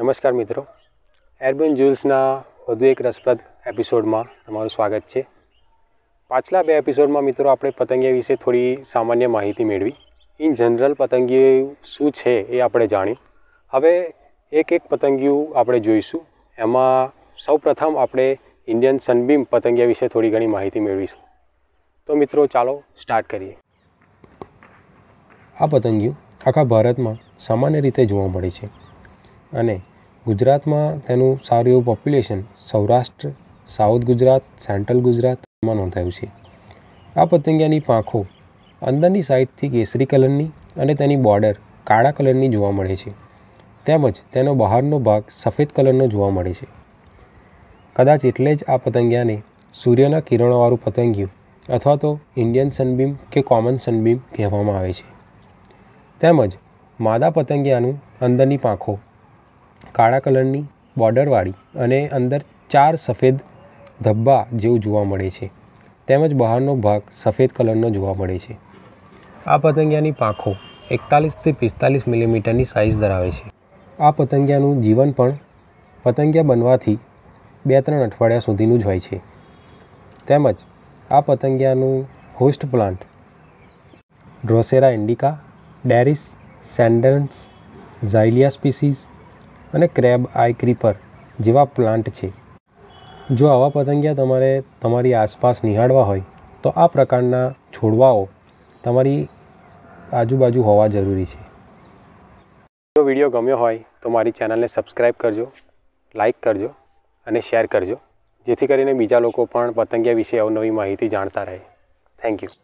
નમસ્કાર મિત્રો એરબન જ્યુલ્સના વધુ એક રસપ્રદ એપિસોડમાં તમારું સ્વાગત છે પાછલા બે એપિસોડમાં મિત્રો આપણે પતંગિયા વિશે થોડી સામાન્ય માહિતી મેળવી ઇન જનરલ પતંગિયું શું છે એ આપણે જાણ્યું હવે એક એક પતંગિયું આપણે જોઈશું એમાં સૌપ્રથમ આપણે ઇન્ડિયન સનબીમ પતંગિયા વિશે થોડી ઘણી માહિતી મેળવીશું તો મિત્રો ચાલો સ્ટાર્ટ કરીએ આ પતંગિયું આખા ભારતમાં સામાન્ય રીતે જોવા મળે છે અને ગુજરાતમાં તેનું સારું એવું population Saurashtra south Gujarat central ગુજરાતમાં નોંધાયું છે આ પતંગિયાની પાંખો અંદરની સાઈડથી કેસરી કલરની અને તેની બોર્ડર કાળા કલરની જોવા મળે છે તેમજ તેનો બહારનો ભાગ સફેદ કલરનો જોવા મળે છે કદાચ એટલે જ આ પતંગિયાને સૂર્યના કિરણોવાળું પતંગિયું અથવા તો ઇન્ડિયન સનબીમ કે કોમન સનબીમ કહેવામાં આવે છે તેમજ માદા પતંગિયાનું અંદરની પાંખો કાળા કલરની બોર્ડરવાળી અને અંદર ચાર સફેદ ધબ્બા જેવું જોવા મળે છે તેમજ બહારનો ભાગ સફેદ કલરનો જોવા મળે છે આ પતંગિયાની પાંખો એકતાલીસથી પિસ્તાલીસ મિલીમીટરની સાઇઝ ધરાવે છે આ પતંગિયાનું જીવન પણ પતંગિયા બનવાથી બે ત્રણ અઠવાડિયા સુધીનું જ હોય છે તેમજ આ પતંગિયાનું host plant Drosera indica Derris scandens Xylia species અને ક્રેબ આઈ ક્રીપર જેવા પ્લાન્ટ છે જો આવા પતંગિયા તમારે તમારી આસપાસ નિહાળવા હોય તો આ પ્રકારના છોડવાઓ તમારી આજુબાજુ હોવા જરૂરી છે જો વિડીયો ગમ્યો હોય તો મારી ચેનલને સબસ્ક્રાઈબ કરજો લાઈક કરજો અને શેર કરજો જેથી કરીને બીજા લોકો પણ પતંગિયા વિશે અવનવી માહિતી જાણતા રહે થેન્ક યુ